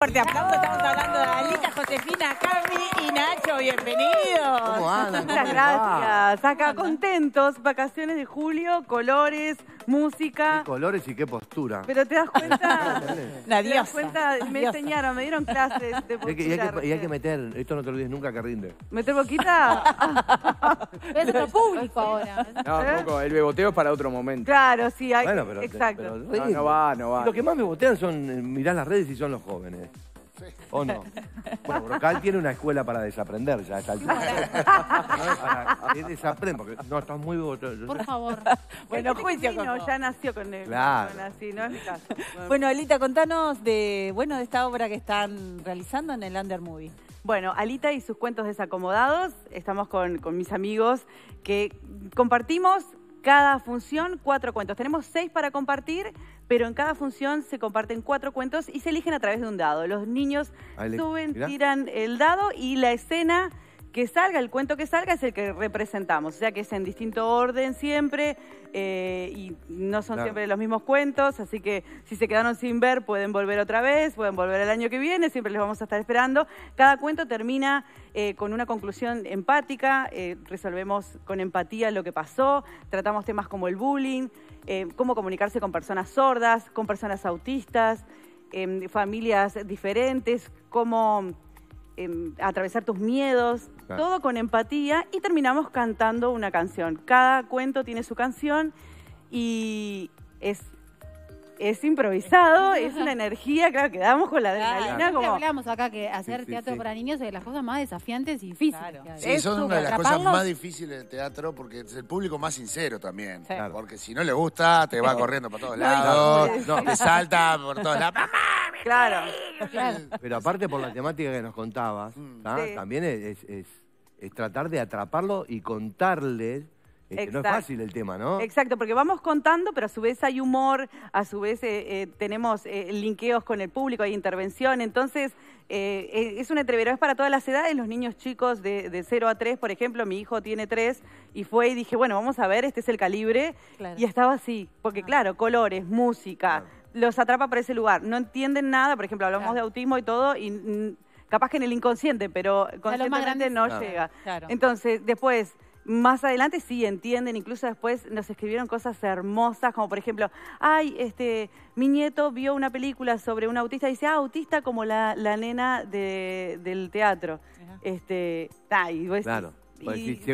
Fuerte aplauso, estamos hablando de Alita, Josefina, Cami y Nacho, bienvenidos. Muchas gracias. Acá contentos, vacaciones de julio, colores, música. Qué colores y qué postura. Pero te das cuenta. nadie cuenta, me enseñaron, me dieron clases de postura. Y hay, que, meter, esto no te olvides nunca que rinde. ¿Meter boquita? es otro público ahora. No, ¿Eh? el beboteo es para otro momento. Claro, sí, hay. Bueno, pero, exacto. no, va, no va. Lo que más me botean son eh, mirar las redes y son los jóvenes. ¿O no? Bueno, Brocal tiene una escuela para desaprender ya está el altura. porque no, estás muy... Por favor. Bueno, este juicio ya nació con él. Bueno. Alita, contanos de, bueno, de esta obra que están realizando en el Under Movie. Bueno, Alita y sus cuentos desacomodados, estamos con, con mis amigos que compartimos cada función, cuatro cuentos. Tenemos seis para compartir, pero en cada función se comparten cuatro cuentos y se eligen a través de un dado. Los niños suben, tiran el dado y la escena que salga, el cuento que salga es el que representamos, o sea que es en distinto orden siempre eh, y no son siempre los mismos cuentos, así que si se quedaron sin ver pueden volver otra vez, pueden volver el año que viene, siempre les vamos a estar esperando. Cada cuento termina eh, con una conclusión empática, eh, resolvemos con empatía lo que pasó, tratamos temas como el bullying, cómo comunicarse con personas sordas, con personas autistas, em, familias diferentes, cómo Em, atravesar tus miedos, todo con empatía y terminamos cantando una canción. Cada cuento tiene su canción y es es improvisado, es una energía, claro, quedamos con la adrenalina No como... Hablamos acá que hacer teatro para niños es de las cosas más desafiantes y difíciles. es son una de las cosas más difíciles del teatro porque es el público más sincero también. Porque si no le gusta, te va corriendo para todos lados, te salta por todos lados. Claro. Pero aparte por la temática que nos contabas, mm. también es, tratar de atraparlo y contarle no es fácil el tema, ¿no? Exacto, porque vamos contando, pero a su vez hay humor, a su vez eh, eh, tenemos eh, linkeos con el público, hay intervención, entonces es una entrevero, es para todas las edades, los niños chicos de, 0 a 3, por ejemplo, mi hijo tiene 3 y fue y dije, bueno, vamos a ver, este es el calibre, y estaba así, porque ah. claro, colores, música, ah. los atrapa por ese lugar, no entienden nada, por ejemplo, hablamos de autismo y todo, y capaz que en el inconsciente, pero conscientemente no llega. Entonces, después más adelante sí entienden, incluso después nos escribieron cosas hermosas, como por ejemplo, ay, este, mi nieto vio una película sobre un autista y dice, ah, autista como la, nena de, del teatro. Este, llegó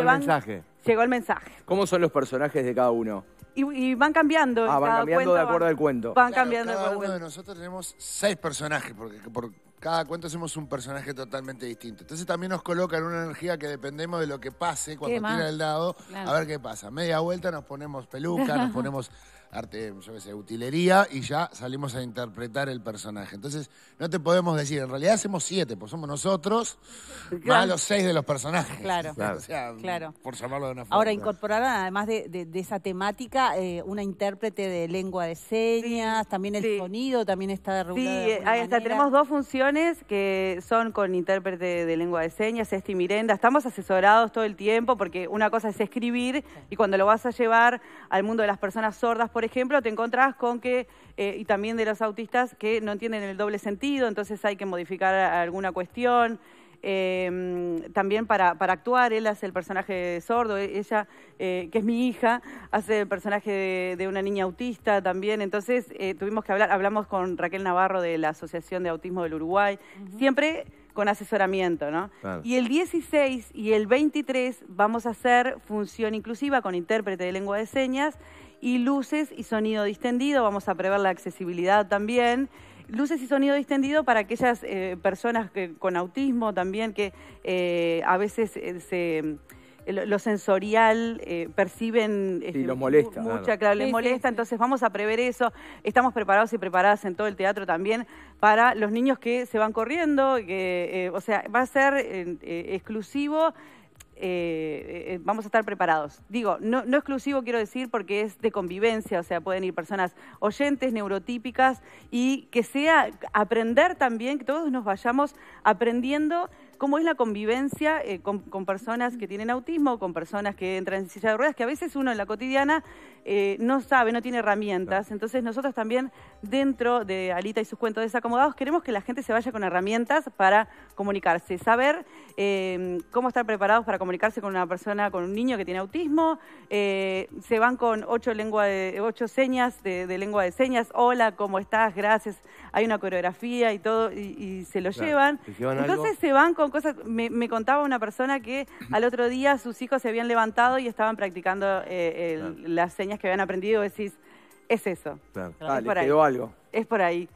el mensaje. Llegó el mensaje. ¿Cómo son los personajes de cada uno? Y, van cambiando. Ah, van cambiando de acuerdo al cuento. Van cambiando de acuerdo. uno de nosotros tenemos seis personajes, porque por cada cuento hacemos un personaje totalmente distinto. Entonces también nos colocan una energía que dependemos de lo que pase cuando tira el dado, a ver qué pasa. Media vuelta nos ponemos peluca, nos ponemos arte, yo sé, utilería, y ya salimos a interpretar el personaje. Entonces, no te podemos decir, en realidad hacemos siete, pues somos nosotros, más los seis de los personajes. Claro, claro. por llamarlo de una forma. Ahora, incorporaron además de, esa temática, eh, una intérprete de lengua de señas, también el sonido también está regulado. Sí, ahí está, tenemos dos funciones que son con intérprete de lengua de señas, Esti Mirenda, estamos asesorados todo el tiempo, porque una cosa es escribir, y cuando lo vas a llevar al mundo de las personas sordas, por ejemplo, te encontrás con que, eh, y también de los autistas, que no entienden el doble sentido, entonces hay que modificar alguna cuestión. Em, también para, actuar, él hace el personaje de sordo, e, ella, eh, que es mi hija, hace el personaje de, una niña autista también, entonces eh, tuvimos que hablar, hablamos con Raquel Navarro de la Asociación de Autismo del Uruguay, siempre con asesoramiento, ¿no? Y el 16 y el 23 vamos a hacer función inclusiva con intérprete de lengua de señas y luces y sonido distendido. Vamos a prever la accesibilidad también. Luces y sonido distendido para aquellas eh, personas con autismo también que eh, a veces eh, lo sensorial perciben y lo molesta, mucha, claro, les molesta, entonces vamos a prever eso. Estamos preparados y preparadas en todo el teatro también para los niños que se van corriendo, o sea, va a ser exclusivo eh, eh, vamos a estar preparados. Digo, no, no exclusivo quiero decir porque es de convivencia, o sea, pueden ir personas oyentes, neurotípicas y que sea aprender también, que todos nos vayamos aprendiendo cómo es la convivencia eh, con, personas que tienen autismo, con personas que entran en silla de ruedas, que a veces uno en la cotidiana eh, no sabe, no tiene herramientas. Entonces nosotros también dentro de Alita y sus cuentos desacomodados queremos que la gente se vaya con herramientas para comunicarse, saber em, cómo estar preparados para comunicarse con una persona, con un niño que tiene autismo, eh, se van con ocho, lengua de, ocho señas de, lengua de señas, hola, ¿cómo estás? Gracias. Hay una coreografía y todo, y, se lo llevan. Entonces se van con cosas. Me, contaba una persona que al otro día sus hijos se habían levantado y estaban practicando eh, las señas que habían aprendido. decís, es eso. es algo. Es por ahí.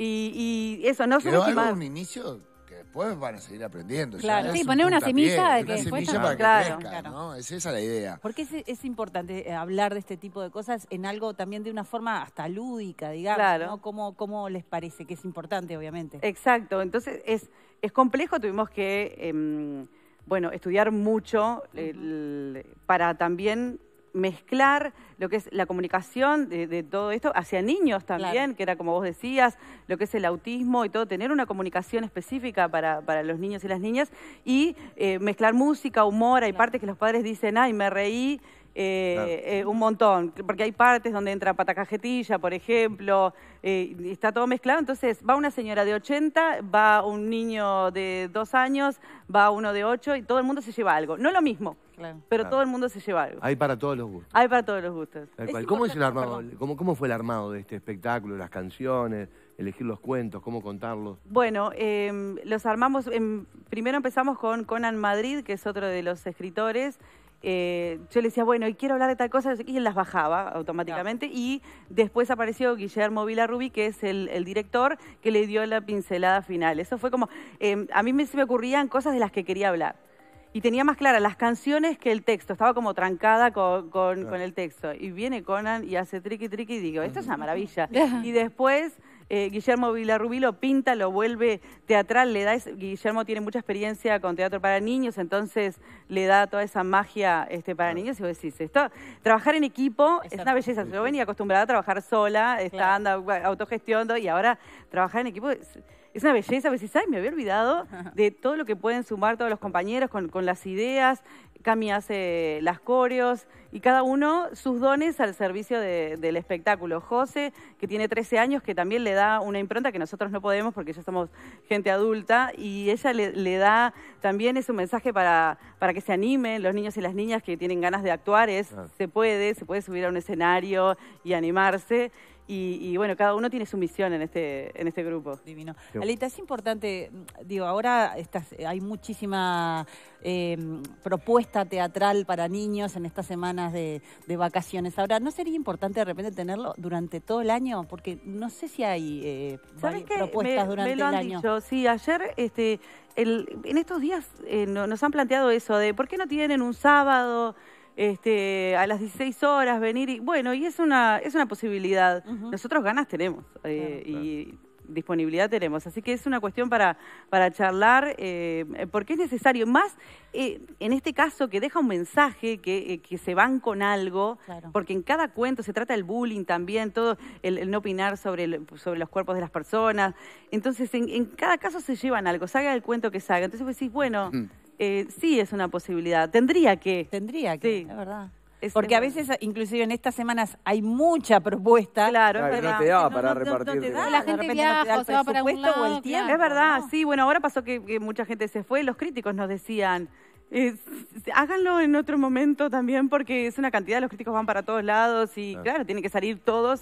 Y, eso, no ¿Quedó algo en un inicio que después van a seguir aprendiendo. Claro, sí, poner una semilla que después claro, Es esa la idea. Porque es, importante eh, hablar de este tipo de cosas en algo también de una forma hasta lúdica, digamos, claro. ¿no? ¿Cómo les parece que es importante, obviamente? Exacto, entonces es es complejo, tuvimos que em, bueno, estudiar mucho para también mezclar lo que es la comunicación de, todo esto hacia niños también, que era como vos decías, lo que es el autismo y todo, tener una comunicación específica para, los niños y las niñas y eh, mezclar música, humor, hay partes que los padres dicen, ay, me reí, eh, eh, un montón, porque hay partes donde entra patacajetilla, por ejemplo, eh, está todo mezclado. Entonces, va una señora de 80, va un niño de dos años, va uno de 8 y todo el mundo se lleva algo. No lo mismo, pero todo el mundo se lleva algo. Hay para todos los gustos. Hay para todos los gustos. ¿Cómo, fue el armado de este espectáculo, las canciones? elegir los cuentos, cómo contarlos? Bueno, em, los armamos, em, primero empezamos con Conan Madrid, que es otro de los escritores, eh, yo le decía, bueno, y quiero hablar de tal cosa, y él las bajaba automáticamente. Y después apareció Guillermo Rubí que es el, director, que le dio la pincelada final. Eso fue como, em, a mí se me ocurrían cosas de las que quería hablar. Y tenía más clara las canciones que el texto, estaba como trancada con, el texto. Y viene Conan y hace triqui triqui y digo, esto es una maravilla. y después eh, Guillermo Vilarrubí lo pinta, lo vuelve teatral, le da Guillermo tiene mucha experiencia con teatro para niños, entonces le da toda esa magia este, para niños y vos decís, esto, trabajar en equipo es una belleza, yo venía acostumbrada a trabajar sola, está, anda autogestionando y ahora trabajar en equipo es una belleza. A me había olvidado de todo lo que pueden sumar todos los compañeros con, las ideas. Cami hace las coreos y cada uno sus dones al servicio del espectáculo. José, que tiene 13 años, que también le da una impronta que nosotros no podemos porque ya somos gente adulta y ella le, da también es un mensaje para, que se animen los niños y las niñas que tienen ganas de actuar, es se puede, se puede subir a un escenario y animarse. Y, bueno, cada uno tiene su misión en este, en este grupo. Divino. Alita, es importante, digo, ahora estás, eh, hay muchísima em, propuesta teatral para niños en estas semanas de, vacaciones. Ahora, ¿no sería importante de repente tenerlo durante todo el año? Porque no sé si hay eh, propuestas durante el año. Sí, ayer este, en estos días eh, nos han planteado eso de por qué no tienen un sábado este, a las 16 horas venir y bueno, y es una, es una posibilidad. Nosotros ganas tenemos eh, y disponibilidad tenemos, así que es una cuestión para, para charlar eh, porque es necesario, más eh, en este caso que deja un mensaje, que, que se van con algo, porque en cada cuento se trata el bullying también, todo el, no opinar sobre, los cuerpos de las personas, entonces en, cada caso se llevan algo, salga el cuento que salga, entonces vos decís, bueno... Mm. Eh, sí es una posibilidad. Tendría que. Tendría que, sí. es verdad. Porque a veces, inclusive en estas semanas, hay mucha propuesta. Claro, es verdad. No te da para repartir. La gente viaja, para un lado, Es verdad, sí. Bueno, ahora pasó que, mucha gente se fue. Los críticos nos decían, háganlo en otro momento también porque es una cantidad, los críticos van para todos lados y claro, tienen que salir todos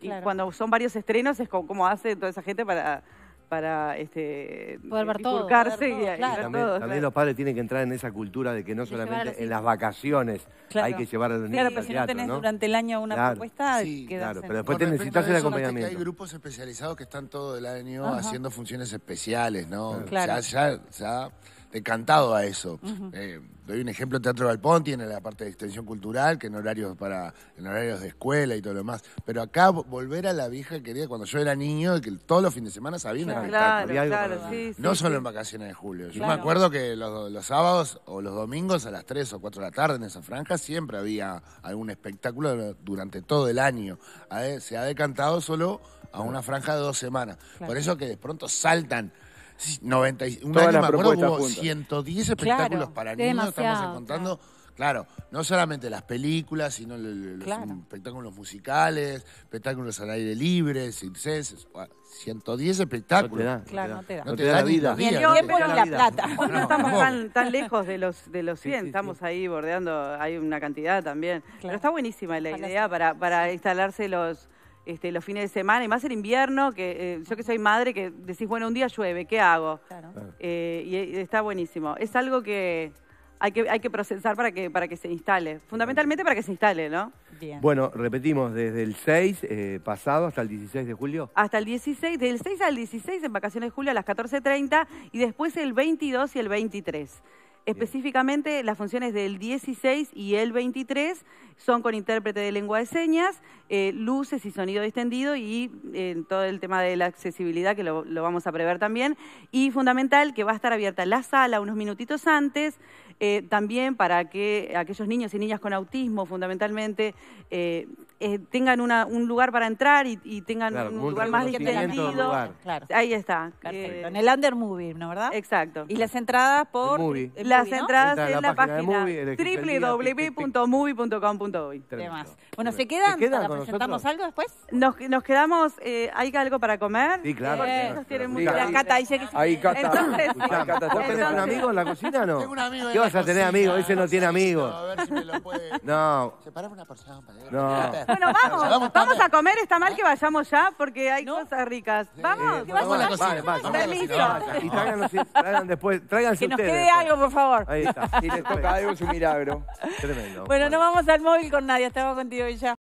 y cuando son varios estrenos es como, hace toda esa gente para para este, poder ver y, también, los padres tienen que entrar en esa cultura de que no solamente en las vacaciones hay que llevar a los niños Claro, pero si no tenés durante el año una propuesta, sí, claro, pero después te necesitas el acompañamiento. Hay grupos especializados que están todo el año haciendo funciones especiales, ¿no? Claro. ya, ya decantado a eso. Eh, doy un ejemplo, Teatro Galpón tiene la parte de extensión cultural, que en horarios para en horarios de escuela y todo lo más. Pero acá volver a la vieja querida cuando yo era niño, que todos los fines de semana sabía un Claro, claro, no solo en vacaciones de julio. Yo me acuerdo que los, los, sábados o los domingos a las 3 o 4 de la tarde en esa franja siempre había algún espectáculo durante todo el año. Se ha decantado solo a una franja de dos semanas. Por eso que de pronto saltan 90, un año me acuerdo hubo 110 espectáculos para niños, estamos encontrando... Claro. no solamente las películas, sino los espectáculos musicales, espectáculos al aire libre, circenses, 110 espectáculos. No te da, claro, no te da. No te da, vida. la plata. No, estamos tan, tan, lejos de los, de los 100, estamos ahí bordeando, hay una cantidad también. Pero está buenísima la idea para, para instalarse los este, los fines de semana, y más el invierno, que eh, yo que soy madre, que decís, bueno, un día llueve, ¿qué hago? Eh, y, está buenísimo. Es algo que hay que, hay que procesar para que, para que se instale, fundamentalmente para que se instale, ¿no? Bueno, repetimos, desde el 6 eh, pasado hasta el 16 de julio. Hasta el 16, del 6 al 16 en vacaciones de julio a las 14.30 y después el 22 y el 23. Específicamente las funciones del 16 y el 23 son con intérprete de lengua de señas, eh, luces y sonido distendido y eh, todo el tema de la accesibilidad que lo vamos a prever también. Y fundamental que va a estar abierta la sala unos minutitos antes. Eh, también para que aquellos niños y niñas con autismo, fundamentalmente, eh, eh, tengan un lugar para entrar y, tengan un, lugar más distendido. Ahí está. en el Under Movie, ¿no verdad? Exacto. Y las entradas por... las entradas en la, página, página Bueno, ¿se quedan, algo después? Nos, quedamos... ¿Hay algo para comer? Sí, claro. Cata Ahí, Cata. un amigo en la cocina o no? Tengo un amigo a tener amigos, ese no tiene amigos. A ver si me lo puede. No. Separar una porción para No. Bueno, vamos, vamos a comer, está mal que ¿Eh? vayamos ya porque hay cosas ricas. Vamos, que vas Vamos a la cocina. Y después, tráiganse Que nos quede algo, por favor. Ahí está. Si les toca algo es un milagro. Tremendo. Bueno, no vamos al móvil con nadie, estamos contigo y ya.